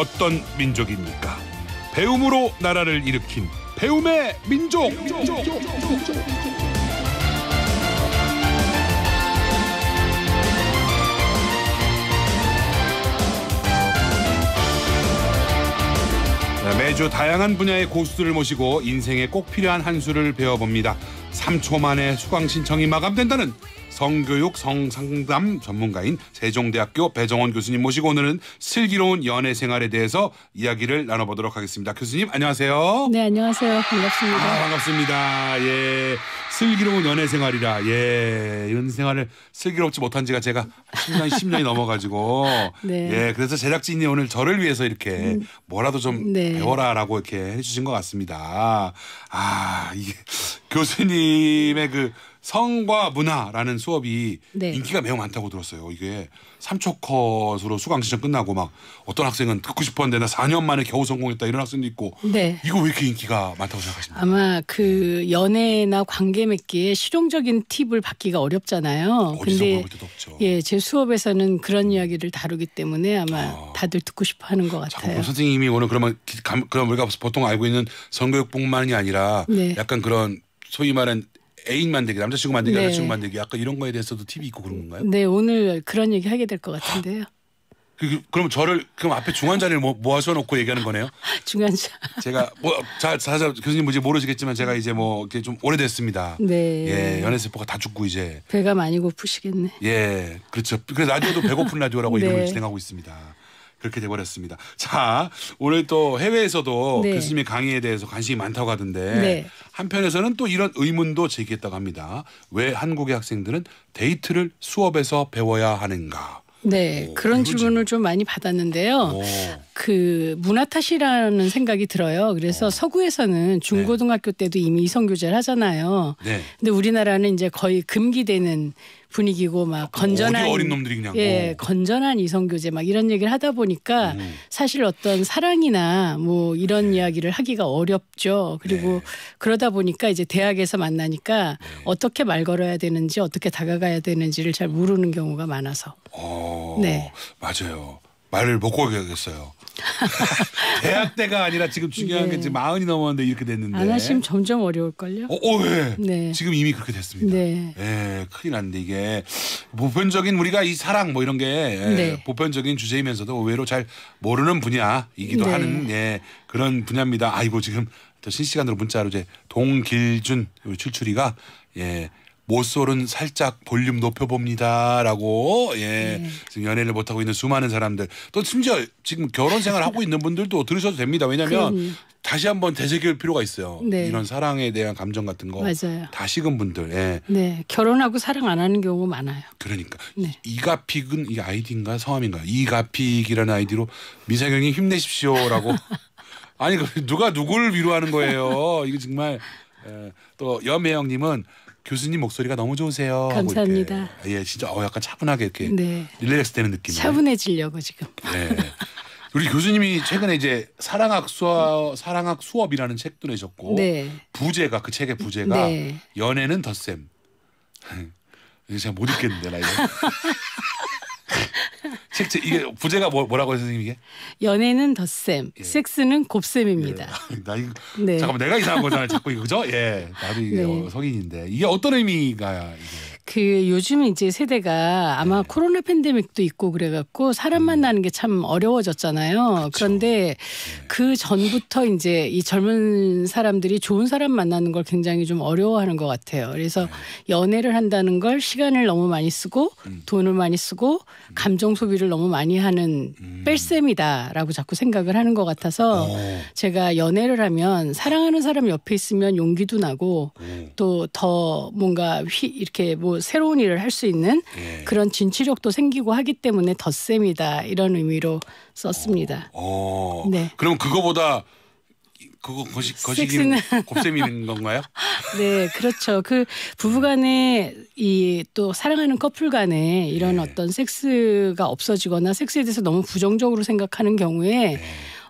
어떤 민족입니까? 배움으로 나라를 일으킨 배움의 민족. 민족. 매주 다양한 분야의 고수들을 모시고 인생에 꼭 필요한 한 수를 배워봅니다. 3초 만에 수강 신청이 마감된다는 성교육 성상담 전문가인 세종대학교 배정원 교수님 모시고 오늘은 슬기로운 연애 생활에 대해서 이야기를 나눠보도록 하겠습니다. 교수님 안녕하세요. 네 안녕하세요 반갑습니다. 아, 반갑습니다. 예 슬기로운 연애 생활이라 예 연애 생활을 슬기롭지 못한 지가 제가 10년 10년이 넘어가지고 네. 예 그래서 제작진이 오늘 저를 위해서 이렇게 음. 뭐라도 좀 네. 배워라라고 이렇게 해주신 것 같습니다. 아 이게 교수님의 그 성과 문화라는 수업이 네. 인기가 매우 많다고 들었어요. 이게 3초 컷으로 수강 신청 끝나고 막 어떤 학생은 듣고 싶었는데 나 4년 만에 겨우 성공했다 이런 학생도 있고 네. 이거 왜 이렇게 인기가 많다고 생각하십니까? 아마 그 연애나 관계 맺기에 실용적인 팁을 받기가 어렵잖아요. 어디서 없죠. 예, 제 수업에서는 그런 이야기를 다루기 때문에 아마 아. 다들 듣고 싶어 하는 것 같아요. 선생님이 오늘 그러면 그럼 우리가 보통 알고 있는 성교육뿐만이 아니라 네. 약간 그런 소위 말하는 애인 만들기, 남자친구 만들기, 네. 여자친구 만들기 아까 이런 거에 대해서도 팁이 있고 그런 건가요? 네, 오늘 그런 얘기 하게 될 것 같은데요. 그, 그, 그럼 저를 그럼 앞에 중환자를 모, 아서 놓고 얘기하는 거네요. 중환자. 제가 뭐자 사자 교수님 뭔지 모르시겠지만 제가 이제 뭐 이렇게 좀 오래됐습니다. 네. 예, 연애 세포가 다 죽고 이제 배가 많이 고프시겠네. 예, 그렇죠. 그래서 라디오도 배고픈 라디오라고 네. 이름을 진행하고 있습니다. 그렇게 돼버렸습니다. 자, 오늘 또 해외에서도 네. 교수님의 강의에 대해서 관심이 많다고 하던데 네. 한편에서는 또 이런 의문도 제기했다고 합니다. 왜 한국의 학생들은 데이트를 수업에서 배워야 하는가? 네, 오, 그런 질문을 좀 많이 받았는데요. 오. 그 문화 탓이라는 생각이 들어요. 그래서 어. 서구에서는 네. 중고등학교 네. 때도 이미 이성 교제를 하잖아요. 네. 근데 우리나라는 이제 거의 금기되는 분위기고 막 아, 건전한 어린 놈들이 그냥 예 오. 어. 건전한 이성 교제 막 이런 얘기를 하다 보니까 음. 사실 어떤 사랑이나 뭐 이런 네. 이야기를 하기가 어렵죠. 그리고 네. 그러다 보니까 이제 대학에서 만나니까 네. 어떻게 말 걸어야 되는지 어떻게 다가가야 되는지를 잘 모르는 경우가 많아서. 어, 네 맞아요. 말을 못 고르겠어요. 대학 때가 아니라 지금 중요한 네. 게 지금 마흔이 넘었는데 이렇게 됐는데. 안 하시면 점점 어려울걸요. 어, 어 예. 네. 지금 이미 그렇게 됐습니다. 네. 예, 큰일 났는데 이게 보편적인 우리가 이 사랑 뭐 이런 게 예, 네. 보편적인 주제이면서도 의외로 잘 모르는 분야이기도 네. 하는 예, 그런 분야입니다. 아이고 지금 또 실시간으로 문자로 이제 동길준 출출이가 예 모쏠은 살짝 볼륨 높여봅니다라고 예 네. 지금 연애를 못 하고 있는 수많은 사람들 또 심지어 지금 결혼 생활 하고 있는 분들도 들으셔도 됩니다. 왜냐하면 그 다시 한번 되새길 필요가 있어요. 네. 이런 사랑에 대한 감정 같은 거 맞아요. 다식은 분들 예. 네 결혼하고 사랑 안 하는 경우 많아요. 그러니까 네. 이가픽은 이 아이디인가 성함인가 이가픽이라는 아이디로 미사경이 힘내십시오라고. 아니 그 누가 누구를 위로하는 거예요? 이게 정말 예, 또여매영님은 교수님 목소리가 너무 좋으세요. 뭐 감사합니다. 예, 진짜 어 약간 차분하게 이렇게 네. 릴렉스 되는 느낌. 차분해지려고 지금. 네. 우리 교수님이 최근에 이제 사랑학 수업 사랑학 수업이라는 책도 내셨고 네. 부제가 그 책의 부제가 네. 연애는 덧셈. 제가 못 읽겠는데 나 이거. 실제 이게 부제가 뭐, 라고 해요 선생님 이게? 연애는 덧셈, 예. 섹스는 곱셈입니다. 예. 나 이거 네. 잠깐만 내가 이상한 거잖아요. 자꾸 이거 죠 예, 나도 이게 네. 어, 성인인데 이게 어떤 의미가 이게? 그 요즘 이제 세대가 아마 네. 코로나 팬데믹도 있고 그래갖고 사람 음. 만나는 게 참 어려워졌잖아요. 그렇 그런데그 네. 전부터 이제 이 젊은 사람들이 좋은 사람 만나는 걸 굉장히 좀 어려워하는 것 같아요. 그래서 네. 연애를 한다는 걸 시간을 너무 많이 쓰고 음. 돈을 많이 쓰고 음. 감정 소비를 너무 많이 하는 음. 뺄셈이다라고 자꾸 생각을 하는 것 같아서 오. 어. 제가 연애를 하면 사랑하는 사람 옆에 있으면 용기도 나고 또 더 뭔가 휘, 이렇게 뭐 새로운 일을 할 수 있는 예. 그런 진취력도 생기고 하기 때문에 덧셈이다 이런 의미로 썼습니다. 어, 어. 네. 그럼 그거보다 그거 거시, 거시기는 곱셈인 건가요? 네, 그렇죠. 그 부부간에 이 또 사랑하는 커플 간에 이런 네. 어떤 섹스가 없어지거나 섹스에 대해서 너무 부정적으로 생각하는 경우에 네.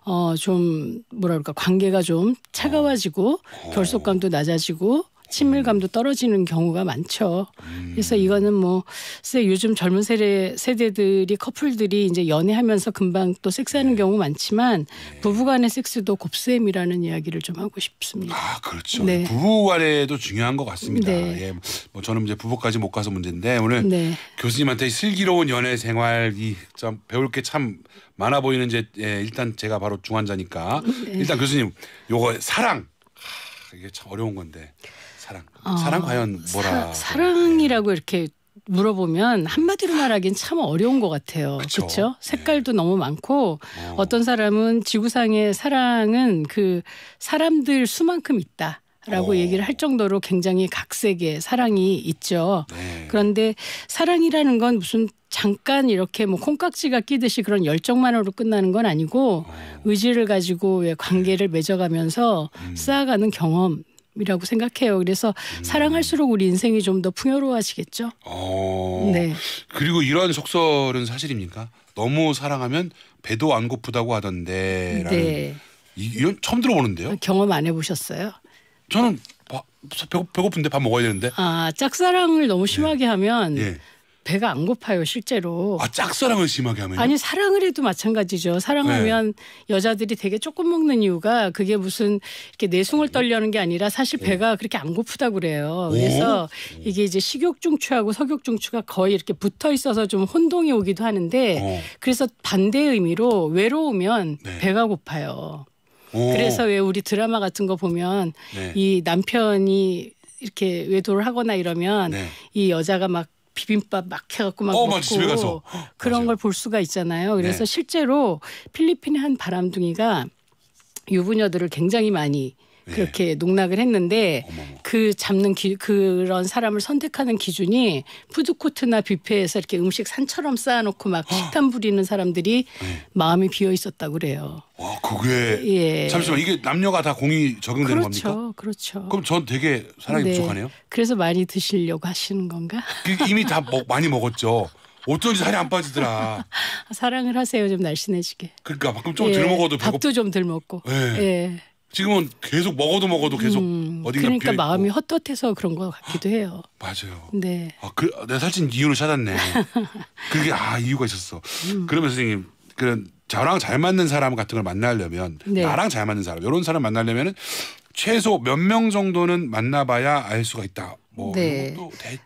어좀 뭐랄까 관계가 좀 차가워지고 어. 결속감도 낮아지고 친밀감도 음. 떨어지는 경우가 많죠. 음. 그래서 이거는 뭐 글쎄 요즘 젊은 세대 세대들이 커플들이 이제 연애하면서 금방 또 섹스하는 네. 경우 많지만 네. 부부간의 섹스도 곱셈이라는 이야기를 좀 하고 싶습니다. 아 그렇죠. 네. 부부간에도 중요한 것 같습니다. 네. 예, 뭐 저는 이제 부부까지 못 가서 문제인데 오늘 교수님한테 슬기로운 연애 생활이 참 배울 게 참 많아 보이는 이제 예, 일단 제가 바로 중환자니까 일단 교수님 요거 사랑 하, 이게 참 어려운 건데. 사랑. 어, 사랑 과연 뭐라? 사, 랑이라고 이렇게 물어보면 한마디로 말하기엔참 어려운 것 같아요. 그렇죠. 색깔도 네. 너무 많고 어. 어떤 사람은 지구상의 사랑은 그 사람들 수만큼 있다. 라고 오. 어. 얘기를 할 정도로 굉장히 각색의 사랑이 있죠. 네. 그런데 사랑이라는 건 무슨 잠깐 이렇게 뭐 콩깍지가 끼듯이 그런 열정만으로 끝나는 건 아니고 오. 어. 의지를 가지고 왜 관계를 네. 맺어가면서 음. 쌓아가는 경험 이라고 생각해요. 그래서 음. 사랑할수록 우리 인생이 좀 더 풍요로워지겠죠. 어. 네. 그리고 이러한 속설은 사실입니까? 너무 사랑하면 배도 안 고프다고 하던데. 네. 이건 처음 들어보는데요. 경험 안 해보셨어요? 저는 배고, 배고픈데 밥 먹어야 되는데. 아 짝사랑을 너무 심하게 네. 하면. 네. 배가 안 고파요 실제로. 아 짝사랑을 심하게 하면? 아니 사랑을 해도 마찬가지죠. 사랑하면 네. 여자들이 되게 조금 먹는 이유가 그게 무슨 이렇게 내숭을 네. 떨려는 게 아니라 사실 네. 배가 오. 그렇게 안 고프다 그래요. 그래서 오. 이게 이제 식욕 중추하고 석욕 중추가 거의 이렇게 붙어 있어서 좀 혼동이 오기도 하는데 오. 어. 그래서 반대 의미로 외로우면 네. 배가 고파요. 그래서 왜 우리 드라마 같은 거 보면 네. 이 남편이 이렇게 외도를 하거나 이러면 네. 이 여자가 막 비빔밥 막 해갖고 막 어, 먹고 집에 가서. 그런 걸 볼 수가 있잖아요. 그래서 네. 실제로 필리핀의 한 바람둥이가 유부녀들을 굉장히 많이 예. 그렇게 농락을 했는데 그 잡는 기, 그런 사람을 선택하는 기준이 푸드코트나 뷔페에서 이렇게 음식 산처럼 쌓아놓고 막 식탐 부리는 사람들이 네. 마음이 비어 있었다고 그래요. 와, 그게 예. 잠시만 이게 남녀가 다 공이 적용되는 그렇죠, 겁니까? 그렇죠. 그럼 전 되게 사랑이 네. 부족하네요. 그래서 많이 드시려고 하시는 건가? 이미 다 먹, 많이 먹었죠. 어쩐지 살이 안 빠지더라. 사랑을 하세요 좀 날씬해지게. 그러니까 가끔 좀덜 예. 먹어도 배고... 밥도 좀 덜 먹고. 예. 예. 지금은 계속 먹어도 먹어도 계속 음, 어딘가 그러니까 마음이 헛헛해서 그런 것 같기도 아, 해요. 맞아요. 네. 아, 그, 내가 살찐 이유를 찾았네. 그게 아 이유가 있었어. 음. 그러면 선생님 그런 저랑 잘 맞는 사람 같은 걸 만나려면 네. 나랑 잘 맞는 사람 이런 사람 만나려면 최소 몇 명 정도는 만나봐야 알 수가 있다. 뭐 네.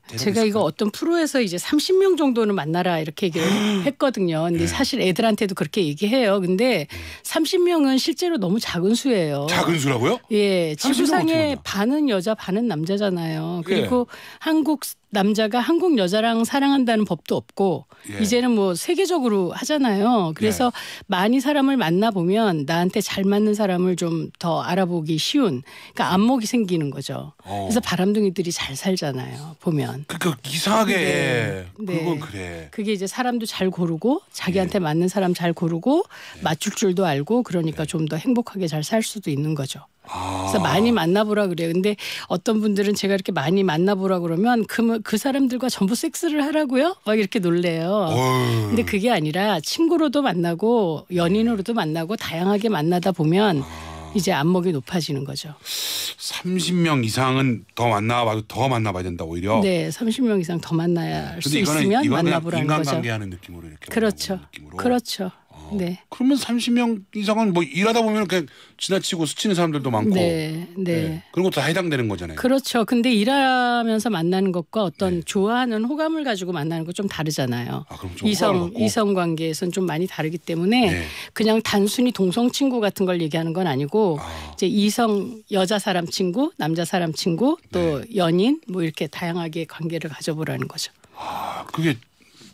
대, 제가 이거 어떤 프로에서 이제 30명 정도는 만나라 이렇게 얘기를 음. 했거든요. 근데 네. 사실 애들한테도 그렇게 얘기해요. 근데 30명은 실제로 너무 작은 수예요. 작은 수라고요? 예. 지구상에 반은 여자 반은 남자잖아요. 예. 그리고 예. 한국 남자가 한국 여자랑 사랑한다는 법도 없고 예. 이제는 뭐 세계적으로 하잖아요. 그래서 예. 많이 사람을 만나 보면 나한테 잘 맞는 사람을 좀 더 알아보기 쉬운 그러니까 안목이 생기는 거죠. 어. 그래서 바람둥이들이 잘 살잖아요. 보면. 그러니까 이상하게 네. 네. 그건 그래. 그게 이제 사람도 잘 고르고 자기한테 예. 맞는 사람 잘 고르고 예. 맞출 줄도 알고 그러니까 예. 좀더 행복하게 잘 살 수도 있는 거죠. 그래서 아. 많이 만나보라 그래요. 근데 어떤 분들은 제가 이렇게 많이 만나보라 그러면 그, 뭐, 그 사람들과 전부 섹스를 하라고요? 막 이렇게 놀래요. 어이. 근데 그게 아니라 친구로도 만나고 연인으로도 네. 만나고 다양하게 만나다 보면 아. 이제 안목이 높아지는 거죠. 30명 이상은 더 만나봐도 더 만나봐야 된다 오히려. 네, 30명 이상 더 만나야 할수 네. 있으면 만나보라는 거죠. 인간관계하는 느낌으로 이렇게. 그렇죠. 느낌으로. 그렇죠. 네. 그러면 30명 이상은 뭐 일하다 보면 그냥 지나치고 스치는 사람들도 많고. 네. 네. 네. 그런 것도 다 해당되는 거잖아요. 그렇죠. 근데 일하면서 만나는 것과 어떤 네. 좋아하는 호감을 가지고 만나는 것 좀 다르잖아요. 아, 좀 이성 이성 관계에선 좀 많이 다르기 때문에 네. 그냥 단순히 동성 친구 같은 걸 얘기하는 건 아니고 아. 이제 이성 여자 사람 친구, 남자 사람 친구, 또 네. 연인 뭐 이렇게 다양하게 관계를 가져보라는 거죠. 아, 그게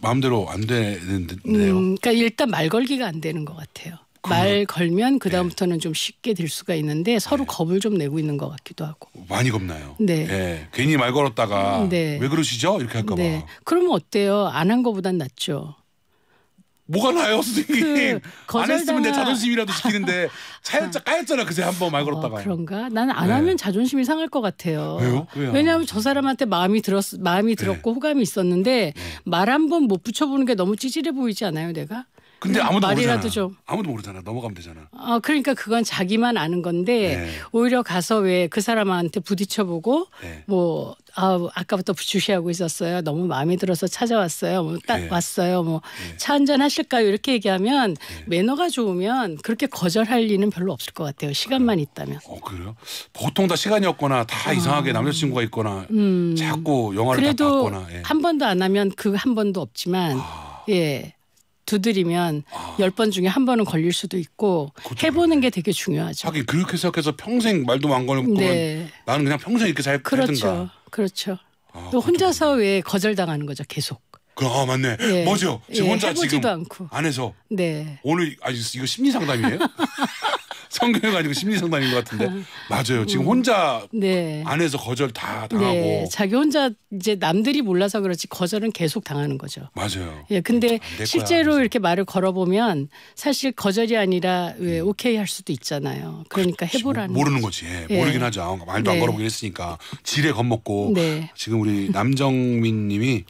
마음대로 안 되는데요. 음, 그러니까 일단 말 걸기가 안 되는 것 같아요. 말 걸면 그 다음부터는 네. 좀 쉽게 될 수가 있는데 서로 네. 겁을 좀 내고 있는 것 같기도 하고 많이 겁나요. 네, 네. 괜히 말 걸었다가 음, 네. 왜 그러시죠 이렇게 할까봐. 네. 그러면 어때요? 안 한것보단 낫죠. 뭐가 나요, 그 선생님? 그안 했으면 내 자존심이라도 지키는데 차였자 아. 까였잖아 그새 한번 말 걸었다가. 어, 그런가? 나는 안 네. 하면 자존심이 상할 것 같아요. 왜요? 왜요? 왜냐하면 저 사람한테 마음이 들었 마음이 네. 들었고 네. 호감이 있었는데 네. 말한 번 못 붙여보는 게 너무 찌질해 보이지 않아요, 내가? 근데 네, 아무도 말이라도 모르잖아. 좀 아무도 모르잖아. 넘어가면 되잖아. 아 그러니까 그건 자기만 아는 건데 네. 오히려 가서 왜 그 사람한테 부딪혀보고 네. 뭐 아, 아까부터 주시하고 있었어요. 너무 마음에 들어서 찾아왔어요. 뭐딱 네. 왔어요. 뭐차 네. 한잔 하실까요? 이렇게 얘기하면 네. 매너가 좋으면 그렇게 거절할 리는 별로 없을 것 같아요. 시간만 아, 있다면. 어 그래요? 보통 다 시간이 없거나 다 아, 이상하게 남자친구가 있거나 음, 자꾸 영화를 그래도 거나 예. 한 번도 안 하면 그 한 번도 없지만 아. 예. 두드리면 아. 10번 중에 한 번은 걸릴 수도 있고 그렇죠. 해보는 게 되게 중요하죠. 하긴 그렇게 생각해서 평생 말도 안 걸면 네. 나는 그냥 평생 이렇게 잘 그렇죠. 해든가. 그렇죠. 아, 또 그렇죠. 혼자서 왜 거절당하는 거죠 계속. 그, 아 맞네. 예. 뭐죠? 지금 예, 혼자 지금 않고. 안에서. 네. 오늘 아 이거 심리 상담이에요? 성경해 가지고 심리 상담인 것 같은데 맞아요. 지금 혼자 네. 안에서 거절 다 네. 당하고 네. 자기 혼자 이제 남들이 몰라서 그렇지 거절은 계속 당하는 거죠. 맞아요. 예, 근데 실제로 그래 이렇게 말을 걸어보면 사실 거절이 아니라 왜 음. 오케이 할 수도 있잖아요. 그러니까 그렇지, 해보라는 모르는 거지. 예, 예. 모르긴 하죠. 말도 안 네. 걸어보긴 했으니까 지레 겁먹고 네. 지금 우리 남정민님이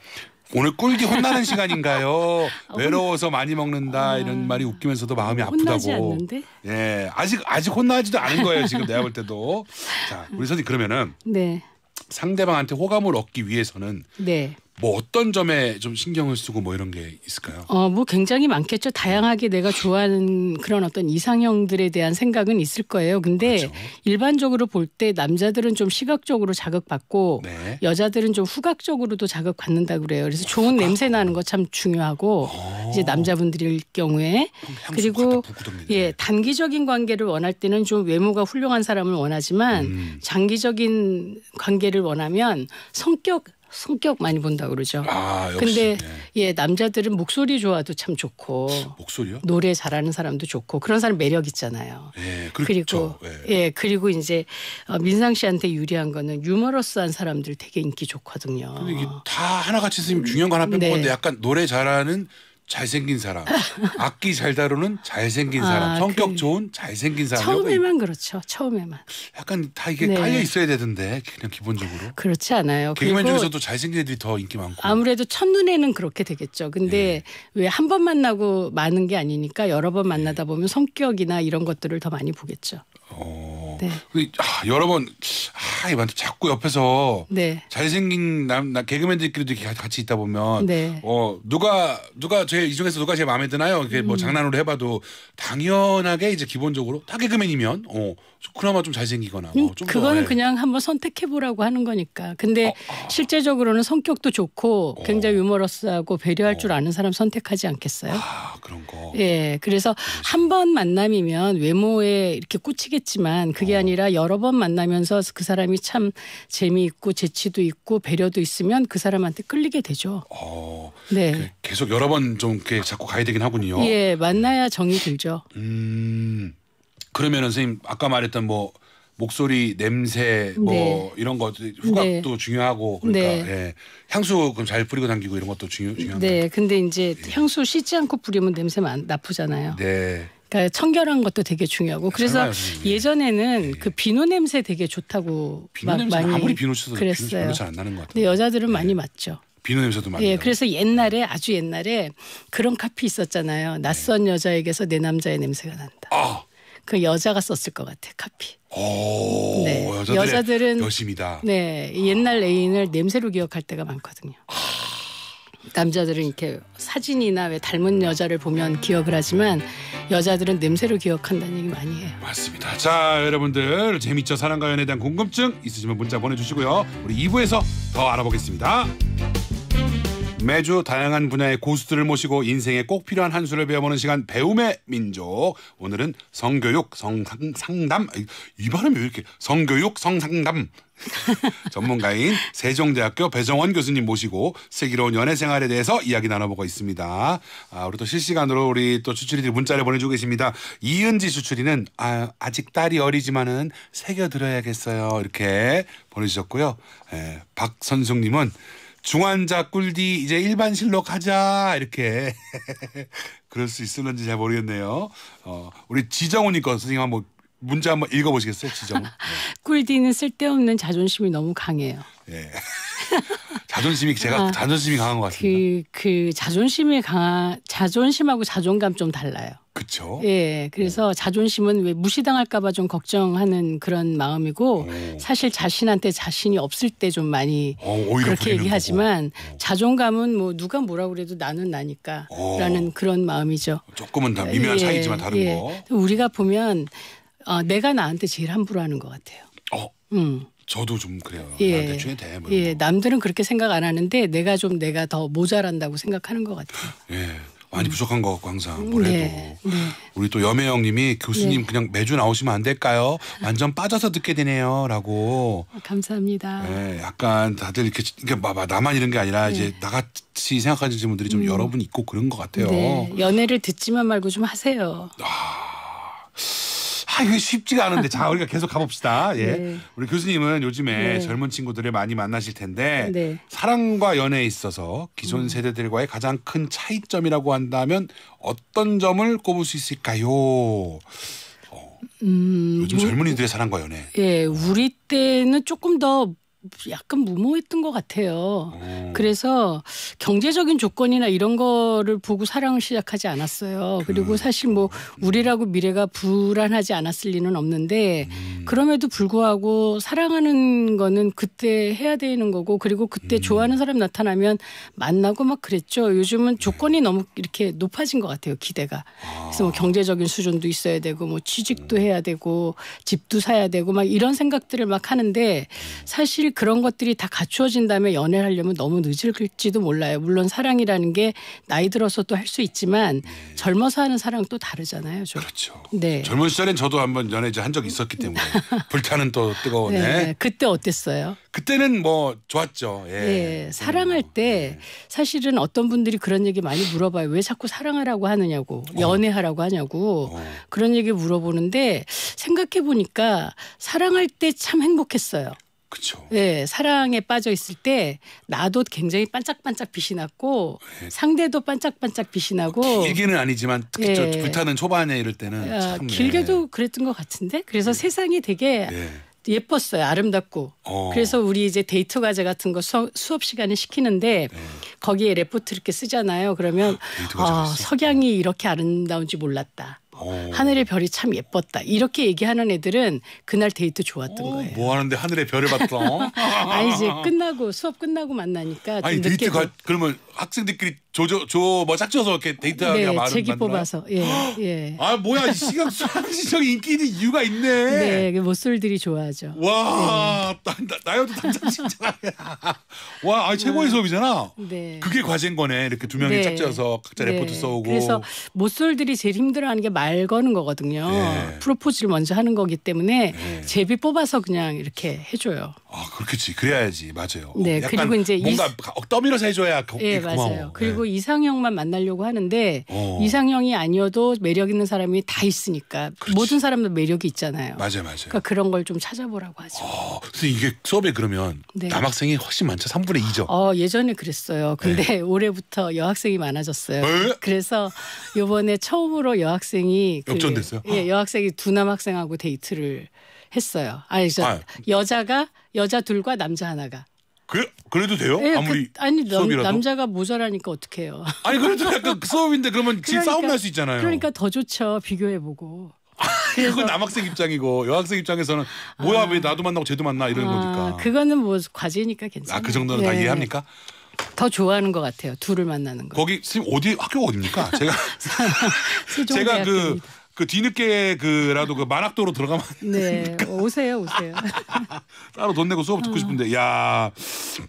오늘 꿀디 혼나는 시간인가요? 아, 외로워서 많이 먹는다 아. 이런 말이 웃기면서도 마음이 아프다고. 혼나지 않는데? 예, 아직 아직 혼나지도 않은 거예요 지금 내가 볼 때도. 자, 음. 우리 선생님 그러면은 네. 상대방한테 호감을 얻기 위해서는 네. 뭐 어떤 점에 좀 신경을 쓰고 뭐 이런 게 있을까요? 어, 뭐 굉장히 많겠죠. 다양하게 내가 좋아하는 그런 어떤 이상형들에 대한 생각은 있을 거예요. 근데 그렇죠. 일반적으로 볼 때 남자들은 좀 시각적으로 자극받고 네. 여자들은 좀 후각적으로도 자극받는다 그래요. 그래서 좋은 후각. 냄새 나는 거 참 중요하고 오. 어. 이제 남자분들일 경우에 그리고 예, 단기적인 관계를 원할 때는 좀 외모가 훌륭한 사람을 원하지만 음. 장기적인 관계를 원하면 성격 성격 많이 본다 그러죠. 아, 역시. 근데 예. 예. 남자들은 목소리 좋아도 참 좋고 목소리요? 노래 잘하는 사람도 좋고 그런 사람 매력 있잖아요. 예, 그렇죠. 리고 예. 예. 그리고 이제 어, 민상 씨한테 유리한 거는 유머러스한 사람들 되게 인기 좋거든요. 다 하나같이 선생님 중요한 거 하나 뺀 건데 네. 약간 노래 잘하는 잘생긴 사람, 악기 잘 다루는 잘생긴 아, 사람, 아, 성격 그- 좋은 잘생긴 사람. 처음에만 그렇죠. 처음에만 약간 다 이게 네. 깔려 있어야 되던데 그냥 기본적으로. 그렇지 않아요. 개그맨 중에서도 잘생긴 애들이 더 인기 많고. 아무래도 첫눈에는 그렇게 되겠죠. 근데 예. 왜한 번 만나고 많은 게 아니니까 여러 번 만나다 예. 보면 성격이나 이런 것들을 더 많이 보겠죠. 어. 네. 그, 아, 여러 번 아, 이만 자꾸 옆에서 네. 잘생긴 남, 나개그맨들끼리 이렇게 같이 있다 보면 네. 어 누가 누가 제이 중에서 누가 제일 마음에 드나요? 이게뭐 음. 장난으로 해봐도 당연하게 이제 기본적으로 다 개그맨이면 어 그나마 좀 잘생기거나 음, 뭐 좀 그거는 더, 예. 그냥 한번 선택해보라고 하는 거니까. 근데 어, 어. 실제적으로는 성격도 좋고 어. 굉장히 유머러스하고 배려할 줄 어. 아는 사람 선택하지 않겠어요? 아 그런 거. 예, 그래서 한 번 만남이면 외모에 이렇게 꽂히겠지만 그게 그게 아니라 여러 번 만나면서 그 사람이 참 재미있고 재치도 있고 배려도 있으면 그 사람한테 끌리게 되죠. 어, 네. 그 계속 여러 번 좀 이렇게 자꾸 가야 되긴 하군요. 예, 만나야 정이 들죠. 음. 그러면은 선생님 아까 말했던 뭐 목소리 냄새 뭐 네. 이런 것 후각도 네. 중요하고 그러니까 네. 예. 향수 그럼 잘 뿌리고 당기고 이런 것도 중요 중요한 네, 근데 이제 예. 향수 씻지 않고 뿌리면 냄새 나쁘잖아요. 네. 그러니까 청결한 것도 되게 중요하고 네, 그래서 예. 예전에는 예. 그 비누 냄새 되게 좋다고 비누 막 많이 아무리 비누 쳐도 그랬어요. 비누 잘안 나는 것 같아요. 근데 여자들은 네. 많이 예. 맞죠. 비누 냄새도 많이. 예, 그래서 옛날에 아주 옛날에 그런 카피 있었잖아요. 낯선 네. 여자에게서 내 남자의 냄새가 난다. 아. 그 여자가 썼을 것 같아 카피. 오, 네. 여자들은 여심이다. 네, 옛날 애인을 냄새로 기억할 때가 많거든요. 아. 남자들은 이렇게 사진이나 왜 닮은 여자를 보면 기억을 하지만 여자들은 냄새로 기억한다는 얘기 많이 해요. 맞습니다. 자 여러분들 재밌죠 사랑과 연애에 대한 궁금증 있으시면 문자 보내주시고요. 우리 2부에서 더 알아보겠습니다. 매주 다양한 분야의 고수들을 모시고 인생에 꼭 필요한 한 수를 배워보는 시간 배움의 민족. 오늘은 성교육 성상담 이 발음이 왜 이렇게 성교육 성상담 전문가인 세종대학교 배정원 교수님 모시고 슬기로운 연애 생활에 대해서 이야기 나눠보고 있습니다. 아, 우리 또 실시간으로 우리 또 추출이들 문자를 보내주고 계십니다. 이은지 추출이는 아, 아직 딸이 어리지만은 새겨들어야겠어요. 이렇게 보내주셨고요. 예, 박선숙님은 중환자 꿀디 이제 일반 실로가자 이렇게 그럴 수 있을는지 잘 모르겠네요. 어, 우리 지정훈님 건 선생님 한번 문제 한번 읽어보시겠어요, 지정훈? 네. 꿀디는 쓸데없는 자존심이 너무 강해요. 예. 자존심이 제가 아, 자존심이 강한 것 같습니다. 그, 그 자존심이 강한 자존심하고 자존감 좀 달라요. 그렇죠. 예, 그래서 네. 자존심은 왜 무시당할까봐 좀 걱정하는 그런 마음이고 오. 어. 사실 자신한테 자신이 없을 때 좀 많이 어, 오, 그렇게 얘기하지만 거고. 어. 자존감은 뭐 누가 뭐라 그래도 나는 나니까라는 오. 그런 마음이죠. 조금은 다 미묘한 예, 차이지만 다른 예. 거. 우리가 보면 어, 내가 나한테 제일 함부로 하는 것 같아요. 어. 음. 저도 좀 그래요. 예. 나한테 돼. 뭐. 예. 남들은 그렇게 생각 안 하는데 내가 좀 내가 더 모자란다고 생각하는 것 같아요. 예. 많이 음. 부족한 것 같고 항상 뭘 네. 해도 네. 우리 또 염혜영님이 네. 교수님 네. 그냥 매주 나오시면 안 될까요? 완전 빠져서 듣게 되네요라고 아, 감사합니다. 네, 약간 다들 이렇게 이게 그러니까 나만 이런 게 아니라 이제 네. 나같이 생각하시는 분들이 좀 음. 여러분 있고 그런 것 같아요. 네, 연애를 듣지만 말고 좀 하세요. 아... 이게 쉽지가 않은데 자 우리가 계속 가봅시다. 예. 네. 우리 교수님은 요즘에 네. 젊은 친구들을 많이 만나실 텐데 네. 사랑과 연애에 있어서 기존 음. 세대들과의 가장 큰 차이점이라고 한다면 어떤 점을 꼽을 수 있을까요? 어, 음, 요즘 젊은이들의 사랑과 연애. 예, 우리 때는 조금 더 약간 무모했던 것 같아요. 오. 음. 그래서 경제적인 조건이나 이런 거를 보고 사랑을 시작하지 않았어요. 그리고 그러니까. 사실 뭐 우리라고 미래가 불안하지 않았을 리는 없는데 음. 그럼에도 불구하고 사랑하는 거는 그때 해야 되는 거고 그리고 그때 음. 좋아하는 사람 나타나면 만나고 막 그랬죠. 요즘은 네. 조건이 너무 이렇게 높아진 것 같아요. 기대가. 그래서 뭐 아. 경제적인 수준도 있어야 되고 뭐 취직도 음. 해야 되고 집도 사야 되고 막 이런 생각들을 막 하는데 음. 사실 사실 그런 것들이 다 갖추어진 다음에 연애를 하려면 너무 늦을지도 몰라요. 물론 사랑이라는 게 나이 들어서 또 할 수 있지만 네. 젊어서 하는 사랑 또 다르잖아요. 좀. 그렇죠. 네. 젊은 시절엔 저도 한번 연애한 적 있었기 때문에 불타는 또 뜨거운 네. 해. 네. 그때 어땠어요? 그때는 뭐 좋았죠. 예. 예 뭐, 네. 사랑할 때 사실은 어떤 분들이 그런 얘기 많이 물어봐요. 왜 자꾸 사랑하라고 하느냐고 어. 연애하라고 하냐고 어. 그런 얘기 물어보는데 생각해 보니까 사랑할 때 참 행복했어요. 그쵸. 네, 사랑에 빠져 있을 때 나도 굉장히 반짝반짝 빛이 났고 네. 상대도 반짝반짝 빛이 나고 뭐 길게는 아니지만 특히 네. 저 예. 불타는 초반에 이럴 때는 아, 참, 길게도 네. 그랬던 것 같은데 그래서 세상이 되게 예뻤어요. 아름답고. 어. 그래서 우리 이제 데이트 과제 같은 거 수, 수업, 시간에 시키는데 네. 거기에 레포트 이렇게 쓰잖아요. 그러면 아, 석양이 이렇게 아름다운지 몰랐다. 하늘의 별이 참 예뻤다. 이렇게 얘기하는 애들은 그날 데이트 좋았던 오, 거예요. 뭐 하는데 하늘의 별을 봤다. 아니 이제 끝나고 수업 끝나고 만나니까 아니 게 데이트 가, 뭐 그러면 학생들끼리 조조 조뭐 짝지어서 이렇게 데이트하게 네, 말을 제기 뽑아서 예, 예. 아 뭐야 시각 수학적 인기 있는 이유가 있네. 네, 모쏠들이 그 뭐 좋아하죠. 와, 네. 나, 나, 나여도 당장 진짜. 와, 아 최고의 음. 수업이잖아. 네. 그게 과제인 거네. 이렇게 두 명이 네. 짝지어서 각자 네. 레포트 써오고. 그래서 모쏠들이 뭐 제일 힘들어하는 게 말 거는 거거든요. 예. 프로포즈를 먼저 하는 거기 때문에 예. 제비 뽑아서 그냥 이렇게 해줘요. 아 그렇겠지 그래야지 맞아요. 어, 네 그리고 이제 뭔가 이... 어, 떠밀어서 해줘야 고, 예 고마워. 맞아요. 네. 그리고 네. 이상형만 만나려고 하는데 어. 이상형이 아니어도 매력 있는 사람이 다 있으니까 그렇지. 모든 사람도 매력이 있잖아요. 맞아요, 맞아요. 그러니까 그런 걸 좀 찾아보라고 하죠. 어, 근데 이게 수업에 그러면 네. 남학생이 훨씬 많죠. 3분의 2죠. 어 예전에 그랬어요. 근데 네. 올해부터 여학생이 많아졌어요. 에? 그래서 요번에 처음으로 여학생이 그 역전됐어요. 그, 예 여학생이 두 남학생하고 데이트를 했어요. 아니 저 아. 여자가 여자 둘과 남자 하나가. 그 그래도 돼요? 예, 아무리 그, 아니 남, 남자가 모자라니까 어떡 해요? 아니 그래도 약간 그 수업인데 그러면 그러니까, 싸움 날 수 있잖아요. 그러니까 더 좋죠 비교해 보고. 그건 아, 남학생 입장이고 여학생 입장에서는 뭐야 아, 왜 나도 만나고 쟤도 만나 이런 아, 거니까. 그거는 뭐 과제니까 괜찮아요. 아그 정도는 예. 다 이해합니까? 더 좋아하는 것 같아요. 둘을 만나는 거. 거기 선생님 어디 학교가 어딥니까? 제가 제가 그그 뒤늦게 그라도 그 만학도로 들어가면 네 어, 오세요 오세요 따로 돈 내고 수업 듣고 어. 싶은데 야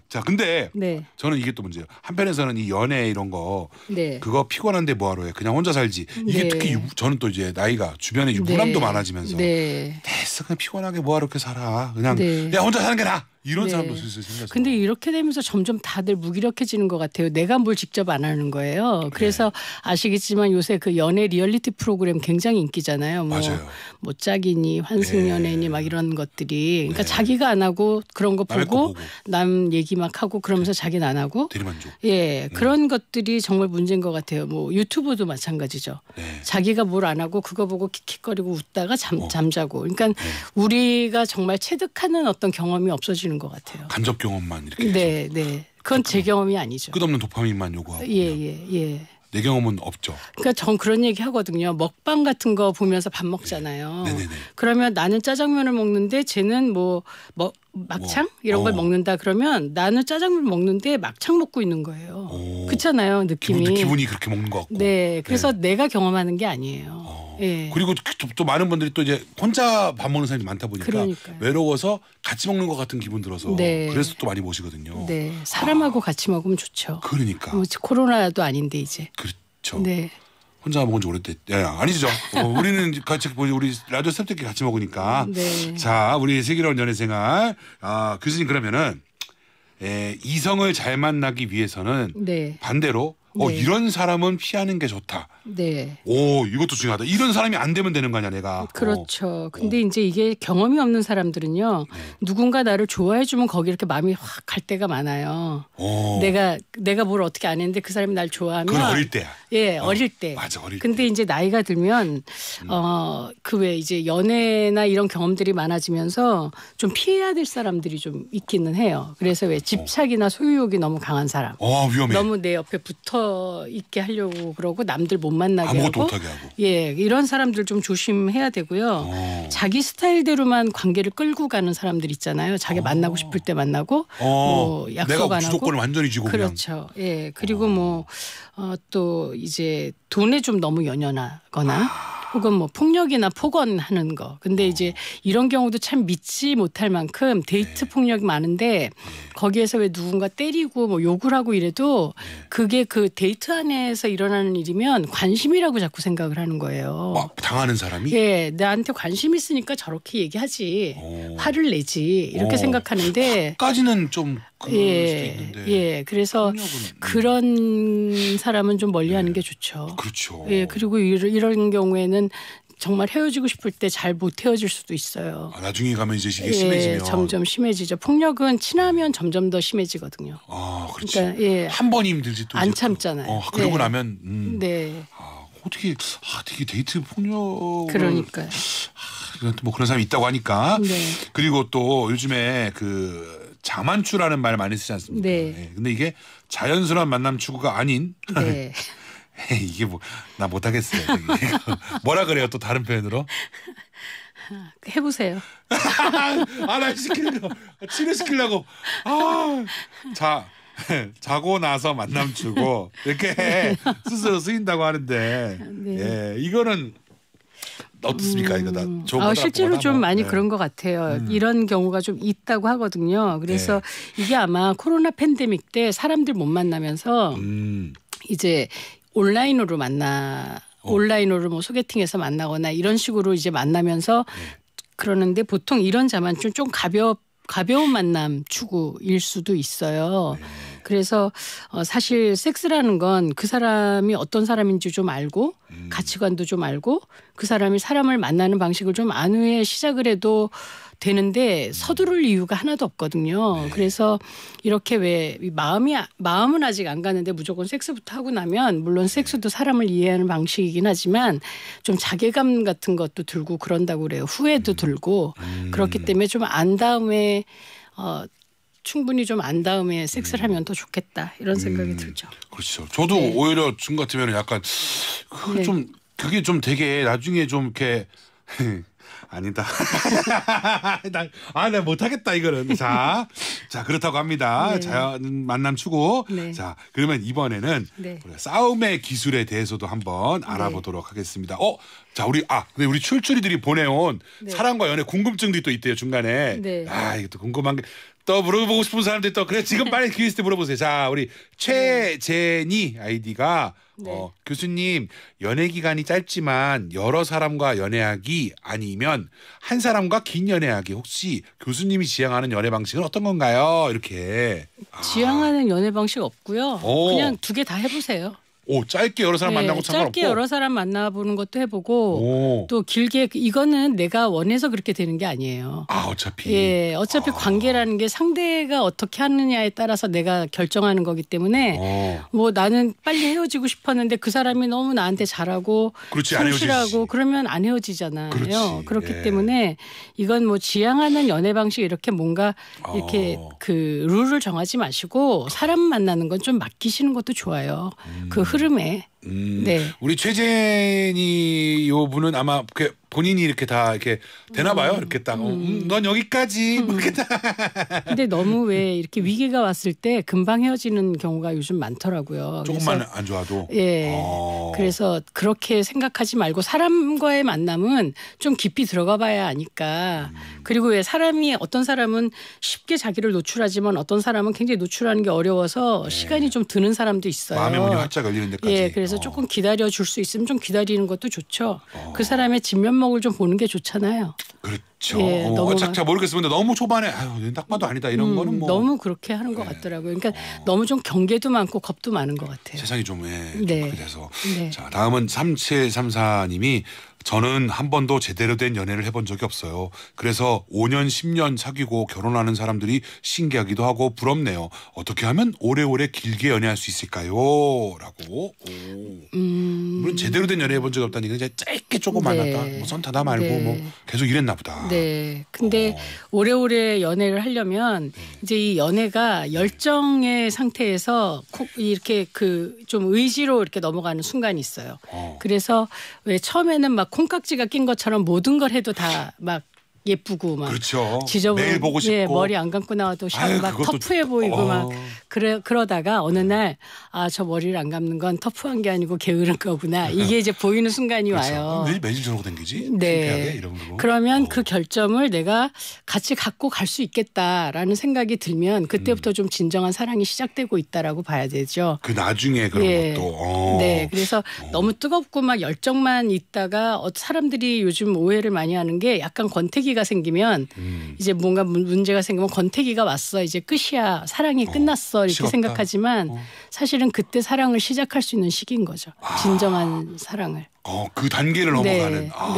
자 근데 네. 저는 이게 또 문제예요 한편에서는 이 연애 이런 거 네. 그거 피곤한데 뭐하러 해 그냥 혼자 살지 이게 네. 특히 유, 저는 또 이제 나이가 주변에 유부남도 네. 많아지면서 네. 됐어 그냥 피곤하게 뭐하러 이렇게 살아 그냥 네. 야 혼자 사는 게 나아 이런 네. 사람도 슬슬 생겼어 근데 이렇게 되면서 점점 다들 무기력해지는 것 같아요. 내가 뭘 직접 안 하는 거예요. 네. 그래서 네. 아시겠지만 요새 그 연애 리얼리티 프로그램 굉장히 인기잖아요. 뭐, 맞아요. 뭐 짝이니 환승연애니 네. 막 이런 것들이. 그러니까 네. 자기가 안 하고 그런 거 보고, 남 얘기 막 하고 그러면서 자기는 안 하고. 대리만족. 예. 음. 그런 것들이 정말 문제인 것 같아요. 뭐 유튜브도 마찬가지죠. 네. 자기가 뭘 안 하고 그거 보고 킥킥거리고 웃다가 잠, 어. 잠자고. 그러니까 우리가 정말 체득하는 어떤 경험이 없어지는 주는 것 같아요. 간접 경험만 이렇게. 네, 해서. 네. 그건 제 경험이 아니죠. 끝없는 도파민만 요구하고. 예, 예, 예. 내 경험은 없죠. 그러니까 전 그런 얘기 하거든요. 먹방 같은 거 보면서 밥 먹잖아요. 네. 그러면 나는 짜장면을 먹는데 쟤는 뭐, 뭐 막창 뭐. 이런 어. 걸 먹는다 그러면 나는 짜장면 먹는데 막창 먹고 있는 거예요. 그렇잖아요, 느낌이. 기분이 그렇게 먹는 것 같고. 네, 그래서 네. 내가 경험하는 게 아니에요. 어. 예. 그리고 또, 또, 많은 분들이 또 이제 혼자 밥 먹는 사람이 많다 보니까 그러니까요. 외로워서 같이 먹는 것 같은 기분 들어서 네. 그래서 또 많이 모시거든요. 네. 사람하고 아. 같이 먹으면 좋죠. 그러니까. 뭐 코로나도 아닌데 이제. 그렇죠. 네. 혼자 먹은 지 오래됐. 야, 아니죠. 어, 우리는 같이 뭐 우리 라디오 스태프들끼리 같이 먹으니까. 네. 자, 우리 세계로운 연애 생활. 아, 교수님 그러면은 에, 예, 이성을 잘 만나기 위해서는 네. 반대로 어 네. 이런 사람은 피하는 게 좋다. 네. 오 이것도 중요하다. 이런 사람이 안 되면 되는 거냐 내가. 어. 그렇죠. 어. 근데 어. 이제 이게 경험이 없는 사람들은요. 네. 누군가 나를 좋아해 주면 거기 이렇게 마음이 확 갈 때가 많아요. 오. 어. 내가 내가 뭘 어떻게 안 했는데 그 사람이 날 좋아하면. 그건 어릴 때야. 예, 어. 릴 때. 맞아 어릴. 근데 때. 이제 나이가 들면 음. 어그 왜 이제 연애나 이런 경험들이 많아지면서 좀 피해야 될 사람들이 좀 있기는 해요. 그래서 왜 어. 집착이나 소유욕이 너무 강한 사람. 어 위험해. 너무 내 옆에 붙어 있게 하려고 그러고 남들 못 만나게 아무것도 하고, 못하게 하고 예 이런 사람들 좀 조심해야 되고요. 어. 자기 스타일대로만 관계를 끌고 가는 사람들 있잖아요. 자기 어. 만나고 싶을 때 만나고 어. 뭐 약속 안 하고 완전히 지고 그렇죠. 그냥. 예 그리고 어. 뭐 어, 또 이제 돈에 좀 너무 연연하거나. 아. 혹은 뭐 폭력이나 폭언하는 거. 근데 어. 이제 이런 경우도 참 믿지 못할 만큼 데이트 네. 폭력이 많은데 네. 거기에서 왜 누군가 때리고 뭐 욕을 하고 이래도 네. 그게 그 데이트 안에서 일어나는 일이면 관심이라고 자꾸 생각을 하는 거예요. 아, 당하는 사람이? 예, 나한테 관심 있으니까 저렇게 얘기하지, 오. 어. 화를 내지 이렇게 오. 생각하는데. 까지는 좀 예, 예, 그래서 음. 그런 사람은 좀 멀리하는 예. 네. 게 좋죠. 그렇죠. 예, 그리고 이런 경우에는 정말 헤어지고 싶을 때 잘 못 헤어질 수도 있어요. 아, 나중에 가면 이제 이게 예, 심해지면 점점 심해지죠. 폭력은 친하면 점점 더 심해지거든요. 아, 그렇지. 그러니까, 예. 한 번 힘들지 또안 그 참잖아요. 어, 그러고 네. 나면 음. 네. 아, 어떻게 아, 되게 데이트 폭력 그러니까 아, 뭐 그런 사람이 있다고 하니까. 네. 그리고 또 요즘에 그 자만추라는 말 많이 쓰지 않습니까? 네. 네. 근데 이게 자연스러운 만남 추구가 아닌 네. 예, 이게 뭐 나 못하겠어요. 뭐라 그래요? 또 다른 표현으로 해보세요. 아나 시키려고 치료 시키려고 아자 자고 나서 만남 주고 이렇게 스스로 쓰인다고 하는데 네. 예 이거는 어떻습니까 이거 다 음. 좋은 아, 거다 실제로 뭐다 좀 뭐. 많이 네. 그런 것 같아요. 음. 이런 경우가 좀 있다고 하거든요. 그래서 네. 이게 아마 코로나 팬데믹 때 사람들 못 만나면서 음. 이제 온라인으로 만나 어. 온라인으로 뭐 소개팅에서 만나거나 이런 식으로 이제 만나면서 네. 그러는데 보통 이런 자만좀 좀 가볍 가벼운 만남 추구일 수도 있어요. 네. 그래서 어, 사실 섹스라는 건 그 사람이 어떤 사람인지 좀 알고 음. 가치관도 좀 알고 그 사람이 사람을 만나는 방식을 좀 안 후에 시작을 해도 되는데 서두를 이유가 하나도 없거든요. 네. 그래서 이렇게 왜 마음이 마음은 아직 안 가는데 무조건 섹스부터 하고 나면 물론 네. 섹스도 사람을 이해하는 방식이긴 하지만 좀 자괴감 같은 것도 들고 그런다고 그래요. 후회도 음. 들고 음. 그렇기 때문에 좀 안 다음에 어 충분히 좀 안 다음에 섹스를 음. 하면 더 좋겠다 이런 생각이 음. 들죠. 그렇죠. 저도 네. 오히려 지금 같으면 약간 그좀 네. 그게 좀 되게 나중에 좀 이렇게 아니다. 아, 나 못하겠다 이거는. 자, 자 그렇다고 합니다. 네. 자연 만남 추구. 네. 자, 그러면 이번에는 네. 우리가 싸움의 기술에 대해서도 한번 네. 알아보도록 하겠습니다. 어, 자 우리 아, 근데 우리 출출이들이 보내온 네. 사랑과 연애 궁금증도 또 있대요 중간에. 네. 아, 이것도 궁금한 게또 물어보고 싶은 사람들 또 그래 지금 빨리 퀴즈트 물어보세요. 자 우리 최재니 아이디가 네. 어, 교수님 연애 기간이 짧지만 여러 사람과 연애하기 아니면 한 사람과 긴 연애하기 혹시 교수님이 지향하는 연애 방식은 어떤 건가요? 이렇게 아. 지향하는 연애 방식 없고요. 오. 그냥 두 개 다 해보세요. 오 짧게 여러 사람 네, 만나고 상관없고 짧게 여러 사람 만나보는 것도 해보고 오. 또 길게 그 이거는 내가 원해서 그렇게 되는 게 아니에요. 아 어차피 예 어차피 아. 관계라는 게 상대가 어떻게 하느냐에 따라서 내가 결정하는 거기 때문에 오. 어. 뭐 나는 빨리 헤어지고 싶었는데 그 사람이 너무 나한테 잘하고 성실하고 그러면 안 헤어지잖아요. 그렇지. 그렇기 예. 때문에 이건 뭐 지향하는 연애 방식 이렇게 뭔가 어. 이렇게 오. 그 룰을 정하지 마시고 사람 만나는 건 좀 맡기시는 것도 좋아요. 음. 그 흐름에 음, 네. 우리 최재니 요 분은 아마 본인이 이렇게 다 이렇게 되나 봐요. 이렇게 딱. 어, 음. 음, 넌 여기까지. 음. 이 근데 너무 왜 음. 이렇게 위기가 왔을 때 금방 헤어지는 경우가 요즘 많더라고요. 조금만 그래서, 안 좋아도. 예. 오. 어. 그래서 그렇게 생각하지 말고 사람과의 만남은 좀 깊이 들어가 봐야 아니까. 음. 그리고 왜 사람이 어떤 사람은 쉽게 자기를 노출하지만 어떤 사람은 굉장히 노출하는 게 어려워서 네. 시간이 좀 드는 사람도 있어요. 마음의 문이 활짝 열리는 데까지. 예. 그래서 그래서 어. 조금 기다려 줄 수 있으면 좀 기다리는 것도 좋죠. 어. 그 사람의 진면목을 좀 보는 게 좋잖아요. 그렇죠. 예, 어, 너무 착착 모르겠습니다. 너무 초반에 아유 딱 봐도 아니다 이런 음, 거는 뭐 너무 그렇게 하는 것 네. 같더라고요. 그러니까 어. 너무 좀 경계도 많고 겁도 많은 것 같아요. 세상이 좀 예, 네. 좀그래서 네. 자 다음은 3734님이 저는 한 번도 제대로 된 연애를 해본 적이 없어요. 그래서 5년, 10년 사귀고 결혼하는 사람들이 신기하기도 하고 부럽네요. 어떻게 하면 오래오래 길게 연애할 수 있을까요? 라고. 음... 물론 제대로 된 연애 해본 적이 없다니 그냥 짧게 조금 네. 만났다. 뭐 선타다 말고 네. 뭐 계속 이랬나 보다. 네. 근데 어. 오래오래 연애를 하려면 네. 이제 이 연애가 네. 열정의 상태에서 이렇게 그 좀 의지로 이렇게 넘어가는 순간이 있어요. 어. 그래서 왜 처음에는 막 콩깍지가 낀 것처럼 모든 걸 해도 다막 예쁘고 막 그렇죠. 지저분 매일 보고 예, 싶고 예, 머리 안 감고 나와도 샵막 터프해 보이고 어. 막 그래 그러다가 어느 네. 날아 저 머리를 안 감는 건 터프한 게 아니고 게으른 거구나 이게 이제 보이는 순간이 그렇죠. 와요. 왜 매일 저러고 댕기지? 네. 그러면 어. 그 결점을 내가 같이 갖고 갈 수 있겠다라는 생각이 들면 그때부터 음. 좀 진정한 사랑이 시작되고 있다라고 봐야 되죠. 그 나중에 그런 예. 것도. 어. 네. 그래서 어. 너무 뜨겁고 막 열정만 있다가 어, 사람들이 요즘 오해를 많이 하는 게 약간 권태기 권태기가 생기면 음. 이제 뭔가 문제가 생기면 권태기가 왔어 이제 끝이야 사랑이 어, 끝났어 이렇게 식었다. 생각하지만 어. 사실은 그때 사랑을 시작할 수 있는 시기인 거죠 아. 진정한 사랑을. 어그 단계를 네, 넘어가는. 네, 아.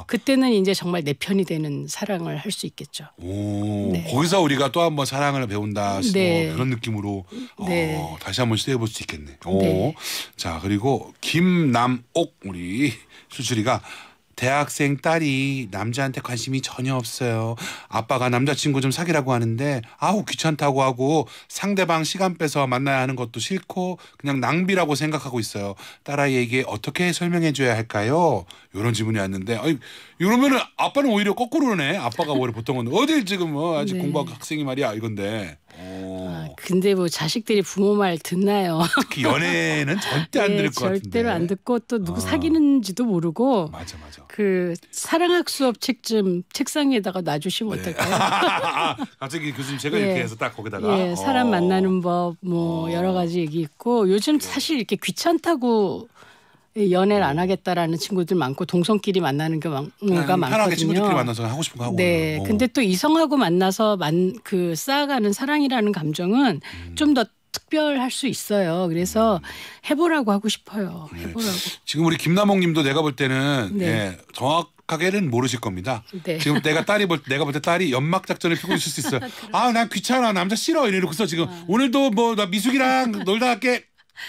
네. 그때는 이제 정말 내 편이 되는 사랑을 할 수 있겠죠. 오 네. 거기서 우리가 또 한번 사랑을 배운다 뭐 네. 그런 느낌으로 어, 네. 어, 다시 한번 시도해 볼 수 있겠네. 오. 네. 자 그리고 김남옥 우리 수출이가 대학생 딸이 남자한테 관심이 전혀 없어요. 아빠가 남자친구 좀 사귀라고 하는데 아우 귀찮다고 하고 상대방 시간 빼서 만나야 하는 것도 싫고 그냥 낭비라고 생각하고 있어요. 딸아이에게 어떻게 설명해 줘야 할까요? 이런 질문이 왔는데 아니, 이러면은 아빠는 오히려 거꾸로네. 아빠가 원래 보통은 어딜 지금 뭐 아직 네. 공부하고 학생이 말이야 이건데. 오. 아, 근데 뭐 자식들이 부모 말 듣나요? 특히 연애는 절대 안 네, 들을 것 절대로 같은데. 절대로 안 듣고 또 누구 어. 사귀는지도 모르고. 맞아 맞아. 그 사랑학 수업 책 좀 책상 에다가 놔주시면 네. 어떨까요? 갑자기 교수님 제가 네. 이렇게 해서 딱 거기다가. 예, 사람 어. 만나는 법뭐 어. 여러 가지 얘기 있고 요즘 예. 사실 이렇게 귀찮다고 예, 연애를 음. 안 하겠다라는 친구들 많고 동성끼리 만나는 게 많, 음, 가 많거든요. 친구들끼리 만나서 하고 싶은 거 하고. 네. 그 근데 또 이성하고 만나서 만그 쌓아가는 사랑이라는 감정은 음. 좀더 특별할 수 있어요. 그래서 음. 해보라고 하고 싶어요. 네. 해보라고. 네. 지금 우리 김남옥님도 내가 볼 때는 네. 예, 정확하게는 모르실 겁니다. 네. 지금 내가 딸이 볼 내가 볼 때 딸이 연막 작전을 펴고 있을 수 있어요. 아난 그렇죠. 아, 귀찮아 남자 싫어 이러고서 지금 아. 오늘도 뭐 나 미숙이랑 놀다 갈게.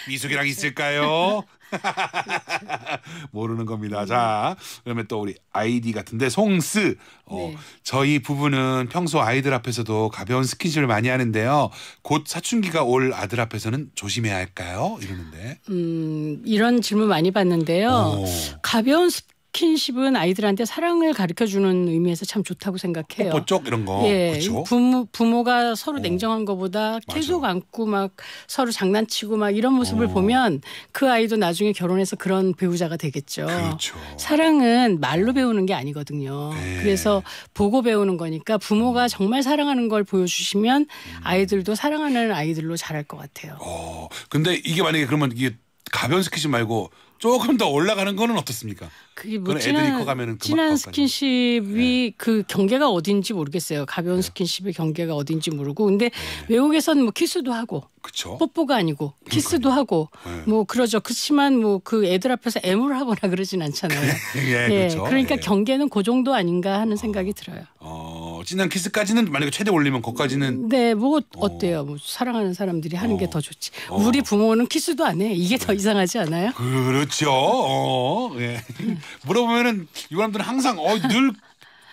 미숙이랑 있을까요? 모르는 겁니다. 음. 자, 그러면 또 우리 아이디 같은데 송스. 어, 네. 저희 부부는 평소 아이들 앞에서도 가벼운 스킨십을 많이 하는데요. 곧 사춘기가 올 아들 앞에서는 조심해야 할까요? 이러는데. 음, 이런 질문 많이 받는데요. 오. 가벼운 스 스킨십은 아이들한테 사랑을 가르쳐 주는 의미에서 참 좋다고 생각해요. 뽀뽀쪽 이런 거. 예. 그쵸? 부모 부모가 서로 어. 냉정한 것보다 계속 맞아. 안고 막 서로 장난치고 막 이런 모습을 어. 보면 그 아이도 나중에 결혼해서 그런 배우자가 되겠죠. 그렇죠. 사랑은 말로 배우는 게 아니거든요. 네. 그래서 보고 배우는 거니까 부모가 음. 정말 사랑하는 걸 보여주시면 음. 아이들도 사랑하는 아이들로 자랄 것 같아요. 어. 근데 이게 만약에 그러면 이게 가벼운 스킨십 말고 조금 더 올라가는 거는 어떻습니까? 그게 뭐 진한, 커가면은 진한 스킨십이 네. 그 경계가 어딘지 모르겠어요. 가벼운 네. 스킨십의 경계가 어딘지 모르고. 근데 네. 외국에서는 뭐 키스도 하고. 그쵸? 뽀뽀가 아니고 키스도 그러니까요. 하고 네. 뭐 그러죠. 그렇지만 뭐 그 애들 앞에서 애무를 하거나 그러진 않잖아요. 예, 예, 예, 그렇죠. 그러니까 예. 경계는 그 정도 아닌가 하는 생각이 어. 들어요. 어. 진한 키스까지는 만약에 최대 올리면 거까지는 네, 뭐 어. 어때요? 뭐 사랑하는 사람들이 하는 게더 어. 좋지. 어. 우리 부모는 키스도 안 해. 이게 더 네. 이상하지 않아요? 그렇죠. 어, 예. 물어보면은 이 사람들은 항상 어늘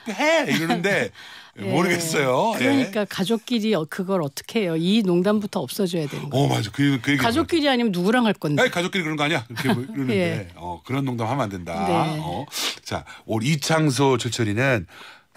해 이러는데 예. 모르겠어요. 예. 그러니까 예. 가족끼리 그걸 어떻게 해요? 이 농담부터 없어져야 되는 거예요. 어 맞아. 그, 그 가족끼리 뭐야. 아니면 누구랑 할 건데? 아이 가족끼리 그런 거 아니야? 이렇게 뭐 이러는데 예. 어, 그런 농담 하면 안 된다. 네. 어. 자, 올 이창소 철철이는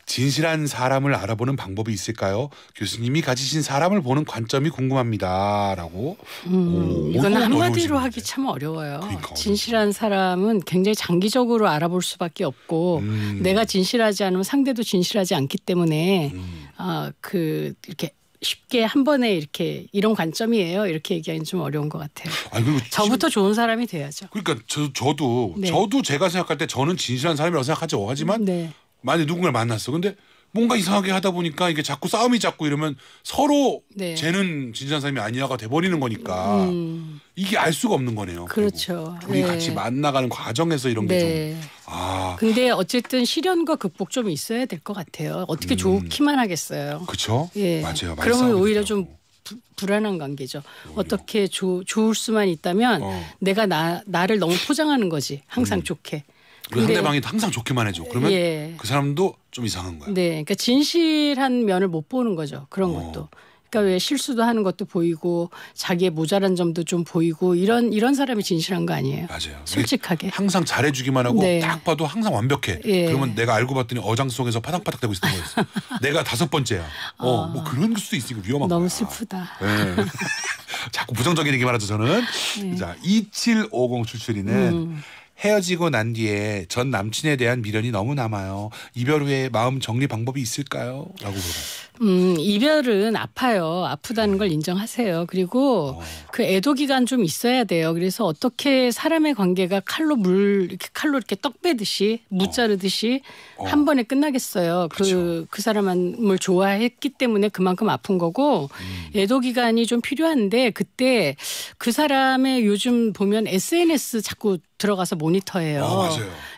진실한 사람을 알아보는 방법이 있을까요? 교수님이 가지신 사람을 보는 관점이 궁금합니다라고. 음, 이건 한마디로 하기 참 어려워요. 그러니까 진실한 사람은 굉장히 장기적으로 알아볼 수밖에 없고 음. 내가 진실하지 않으면 상대도 진실하지 않기 때문에 음. 아그 이렇게 쉽게 한 번에 이렇게 이런 관점이에요 이렇게 얘기하기는 좀 어려운 것 같아요. 아니, 그리고 저부터 진... 좋은 사람이 돼야죠. 그러니까 저, 저도 네. 저도 제가 생각할 때 저는 진실한 사람이라고 생각하죠. 하지만 네. 만약 에 누군가를 만났어. 근데 뭔가 이상하게 하다 보니까 이게 자꾸 싸움이 자꾸 이러면 서로 네. 쟤는 진지한 사람이 아니야가 돼버리는 거니까 음. 이게 알 수가 없는 거네요. 그렇죠. 둘이 네. 같이 만나가는 과정에서 이런 네. 게 좀. 아. 근데 어쨌든 시련과 극복 좀 있어야 될 것 같아요. 어떻게 음. 좋기만 하겠어요. 그렇죠. 예. 맞아요. 그러면 오히려 좀 부, 불안한 관계죠. 오히려. 어떻게 조, 좋을 수만 있다면 어. 내가 나, 나를 너무 포장하는 거지. 항상 음. 좋게. 그리고 상대방이 항상 좋게만 해줘. 그러면 예. 그 사람도 좀 이상한 거야. 네, 그러니까 진실한 면을 못 보는 거죠. 그런 어. 것도. 그러니까 왜 실수도 하는 것도 보이고 자기의 모자란 점도 좀 보이고 이런 이런 사람이 진실한 거 아니에요? 맞아요. 솔직하게 항상 잘해주기만 하고 네. 딱 봐도 항상 완벽해. 예. 그러면 내가 알고 봤더니 어장 속에서 파닥파닥 대고 있었던 거였어. 내가 다섯 번째야. 어, 어, 뭐 그런 수도 있으니까 위험한 너무 거야. 너무 슬프다. 네. 자꾸 부정적인 얘기 말하죠 저는. 네. 자, 2750 출출이는. 음. 헤어지고 난 뒤에 전 남친에 대한 미련이 너무 남아요. 이별 후에 마음 정리 방법이 있을까요? 라고 물어봐요. 음, 이별은 아파요. 아프다는 네. 걸 인정하세요. 그리고 어. 그 애도 기간 좀 있어야 돼요. 그래서 어떻게 사람의 관계가 칼로 물 이렇게 칼로 이렇게 떡 빼듯이 무 어. 자르듯이 어. 한 번에 끝나겠어요. 그그 그렇죠. 그 사람을 좋아했기 때문에 그만큼 아픈 거고 음. 애도 기간이 좀 필요한데 그때 그 사람의 요즘 보면 SNS 자꾸 들어가서 모니터해요. 어, 아,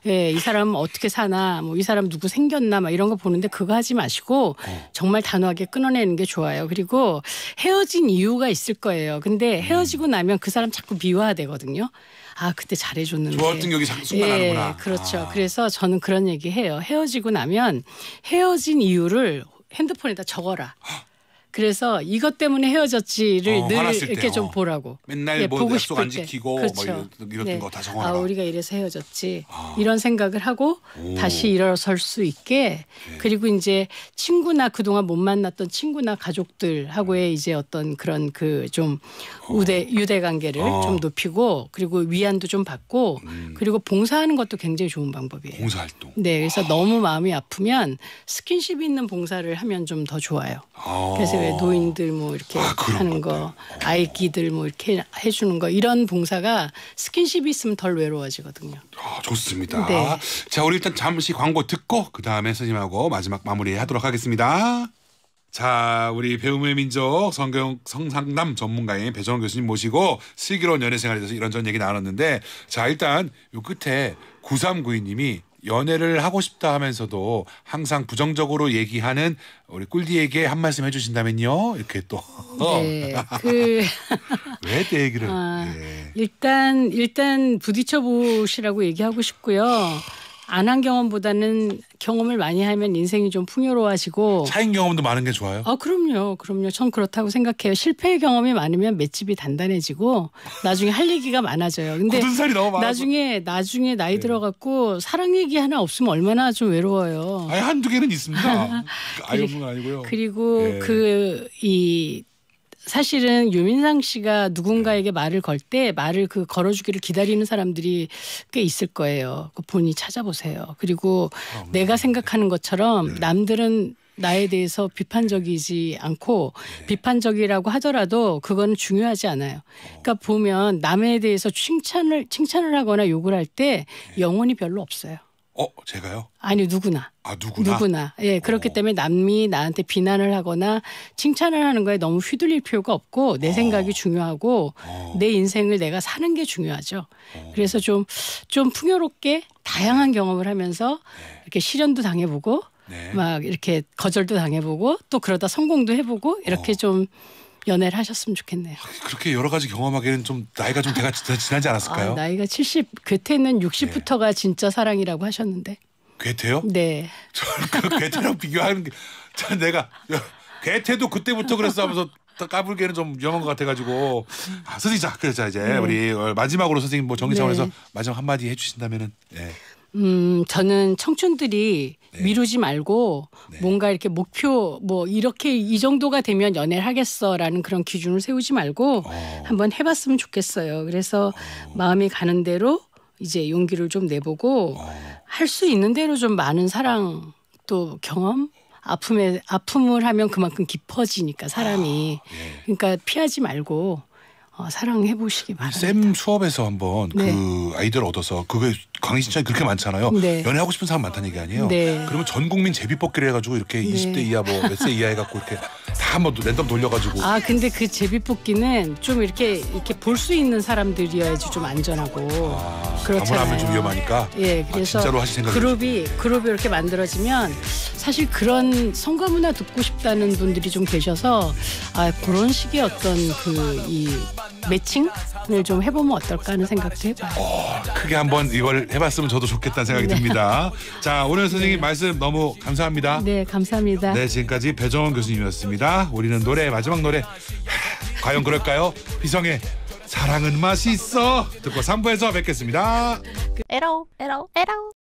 예, 이 사람 어떻게 사나, 뭐 이 사람 누구 생겼나, 막 이런 거 보는데 그거 하지 마시고 어. 정말 단호하게 끊어내는 게 좋아요. 그리고 헤어진 이유가 있을 거예요. 근데 음. 헤어지고 음. 나면 그 사람 자꾸 미화되거든요. 아 그때 잘해줬는데 좋았던 기억이 순간 예, 나는구나. 그렇죠. 아. 그래서 저는 그런 얘기해요. 헤어지고 나면 헤어진 이유를 핸드폰에다 적어라. 헉. 그래서 이것 때문에 헤어졌지를 어, 늘 이렇게 때. 좀 어. 보라고. 맨날 예, 뭐 보고 약속 안 지키고 뭐 그렇죠. 뭐 이런 네. 거다 정하라. 아, 우리가 이래서 헤어졌지. 아. 이런 생각을 하고 오. 다시 일어설 수 있게 네. 그리고 이제 친구나 그동안 못 만났던 친구나 가족들하고의 음. 이제 어떤 그런 그좀 어. 우대 유대 관계를 어. 좀 높이고 그리고 위안도 좀 받고 음. 그리고 봉사하는 것도 굉장히 좋은 방법이에요. 봉사활동. 네, 그래서 아. 너무 마음이 아프면 스킨십 있는 봉사를 하면 좀 더 좋아요. 아. 그래서 왜 어. 노인들 뭐 이렇게 아, 하는 거, 아이기들 뭐 이렇게 해주는 거 이런 봉사가 스킨십이 있으면 덜 외로워지거든요. 아, 좋습니다. 네. 자, 우리 일단 잠시 광고 듣고 그 다음에 선생님하고 마지막 마무리하도록 하겠습니다. 자, 우리 배움의 민족 성경 성상담 전문가인 배정원 교수님 모시고 슬기로운 연애 생활에 대해서 이런저런 얘기 나눴는데 자, 일단 요 끝에 9392님이 연애를 하고 싶다 하면서도 항상 부정적으로 얘기하는 우리 꿀디에게 한 말씀 해주신다면요. 이렇게 또. 네. 그. 왜때 얘기를. 아, 네. 일단, 일단 부딪혀 보시라고 얘기하고 싶고요. 안한 경험보다는 경험을 많이 하면 인생이 좀 풍요로워지고 차인 경험도 많은 게 좋아요. 아 그럼요, 그럼요. 전 그렇다고 생각해요. 실패의 경험이 많으면 맷집이 단단해지고 나중에 할 얘기가 많아져요. 근데 나중에 나중에 나이 네. 들어갖고 사랑 얘기 하나 없으면 얼마나 좀 외로워요. 아니 한두 개는 있습니다. 그 아유 아니고요. 그리고 네. 예. 그이 사실은 유민상 씨가 누군가에게 말을 걸 때 말을 그 걸어주기를 기다리는 사람들이 꽤 있을 거예요. 그 본인이 찾아보세요. 그리고 아, 네. 내가 생각하는 것처럼 네. 남들은 나에 대해서 비판적이지 않고 네. 비판적이라고 하더라도 그건 중요하지 않아요. 그러니까 보면 남에 대해서 칭찬을 칭찬을 하거나 욕을 할때 네. 영혼이 별로 없어요. 어, 제가요? 아니 누구나. 아, 누구나. 누구나. 예, 그렇기 어. 때문에 남이 나한테 비난을 하거나 칭찬을 하는 거에 너무 휘둘릴 필요가 없고 내 어. 생각이 중요하고 어. 내 인생을 내가 사는 게 중요하죠. 어. 그래서 좀 좀 풍요롭게 다양한 경험을 하면서 네. 이렇게 시련도 당해보고 네. 막 이렇게 거절도 당해보고 또 그러다 성공도 해보고 이렇게 좀 연애를 하셨으면 좋겠네요. 그렇게 여러 가지 경험하기에는 좀 나이가 좀 대가 지나지 않았을까요? 아, 나이가 70, 괴테는 60부터가 네. 진짜 사랑이라고 하셨는데. 괴테요? 네. 저 그 괴테랑 비교하는 게저 내가 괴테도 그때부터 그랬어 하면서 까불기에는 좀 위험한 것 같아가지고 아, 선생님 자 그래서 이제 네. 우리 어, 마지막으로 선생님 뭐 정리 네. 차원에서 네. 마지막 한마디 해주신다면은 네. 음 저는 청춘들이 네. 미루지 말고 네. 뭔가 이렇게 목표 뭐 이렇게 이 정도가 되면 연애를 하겠어라는 그런 기준을 세우지 말고 어. 한번 해봤으면 좋겠어요. 그래서 어. 마음이 가는 대로 이제 용기를 좀 내보고 어. 할수 있는 대로 좀 많은 사랑 또 경험 아픔에 아픔을 하면 그만큼 깊어지니까 사람이 아, 네. 그러니까 피하지 말고 어, 사랑해 보시기 바랍니다. 쌤 수업에서 한번 네. 그아이디 얻어서 그게 강의 신청이 그렇게 많잖아요. 네. 연애하고 싶은 사람 많다는 얘기 아니에요. 네. 그러면 전 국민 제비뽑기를 해가지고 이렇게 20대 이하 뭐몇세 이하 해갖고 이렇게 다 한번 랜덤 돌려가지고. 아 근데 그 제비뽑기는 좀 이렇게 이렇게 볼 수 있는 사람들이어야지 좀 안전하고 아, 그렇잖아요. 아무나 좀 위험하니까. 예, 아, 그래서 아, 진짜로 하실 생각. 그룹이 그룹이 이렇게 만들어지면 사실 그런 성과 문화 듣고 싶다는 분들이 좀 계셔서 아 그런 식의 어떤 그이 매칭을 좀 해보면 어떨까 하는 생각도 해봐요. 어, 크게 한번 이걸 해봤으면 저도 좋겠다는 생각이 네. 듭니다. 자 오늘 선생님 네. 말씀 너무 감사합니다. 네 감사합니다. 네 지금까지 배정원 교수님이었습니다. 우리는 노래 마지막 노래 하, 과연 그럴까요? 비성의 사랑은 맛이 있어 듣고 3부에서 뵙겠습니다. 에러 에러 에러